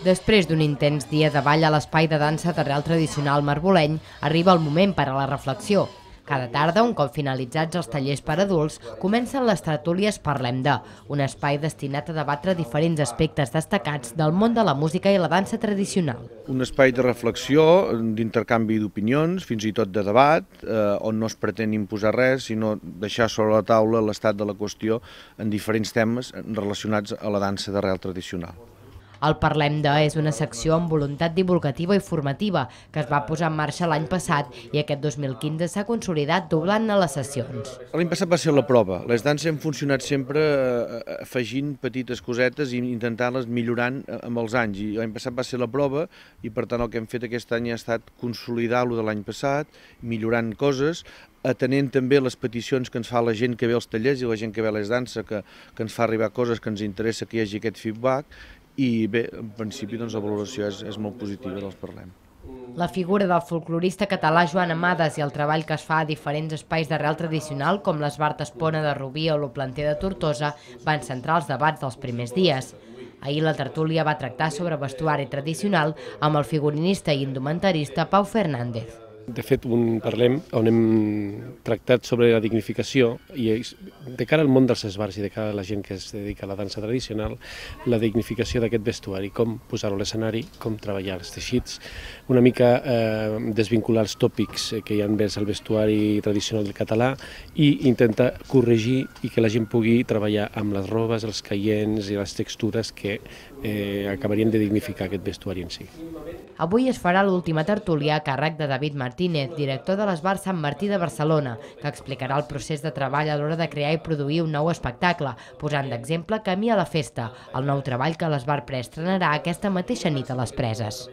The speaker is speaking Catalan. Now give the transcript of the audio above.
Després d'un intens dia de ball a l'espai de dansa d'arrel tradicional marboleny, arriba el moment per a la reflexió. Cada tarda, un cop finalitzats els tallers per adults, comencen les tertúlies Parlem de, un espai destinat a debatre diferents aspectes destacats del món de la música i la dansa tradicional. Un espai de reflexió, d'intercanvi d'opinions, fins i tot de debat, eh, on no es pretén imposar res, sinó deixar sobre la taula l'estat de la qüestió en diferents temes relacionats a la dansa d'arrel tradicional. El Parlem de és una secció amb voluntat divulgativa i formativa que es va posar en marxa l'any passat i aquest 2015 s'ha consolidat doblant a les sessions. L'any passat va ser la prova. Les danses han funcionat sempre eh, eh, afegint petites cosetes i intentant-les millorant eh, amb els anys. I l'any passat va ser la prova i per tant el que hem fet aquest any ha estat consolidar lo de l'any passat, millorant coses, atenent també les peticions que ens fa la gent que ve als tallers i la gent que ve a les dansa, que, que ens fa arribar coses que ens interessa que hi hagi aquest feedback i bé, en principi doncs, la valoració és, és molt positiva dels Parlem. La figura del folclorista català Joan Amades i el treball que es fa a diferents espais d'arrel tradicional, com les Bartes Pona de Rubí o l'Oplanter de Tortosa, van centrar els debats dels primers dies. Ahir la tertúlia va tractar sobre vestuari tradicional amb el figurinista i indumentarista Pau Fernández. De fet, un parlem on hem tractat sobre la dignificació i de cara al món dels esbars i de cara a la gent que es dedica a la dansa tradicional, la dignificació d'aquest vestuari, com posar-ho a l'escenari, com treballar els teixits, una mica eh, desvincular els tòpics que hi ha vers el vestuari tradicional del català i intentar corregir i que la gent pugui treballar amb les robes, els caients i les textures que eh, acabarien de dignificar aquest vestuari en si. Avui es farà l'última tertúlia a càrrec de David Martí Martínez, director de l'Esbar Sant Martí de Barcelona, que explicarà el procés de treball a l'hora de crear i produir un nou espectacle, posant d'exemple Camí a la Festa, el nou treball que l'Esbar preestrenarà aquesta mateixa nit a les preses.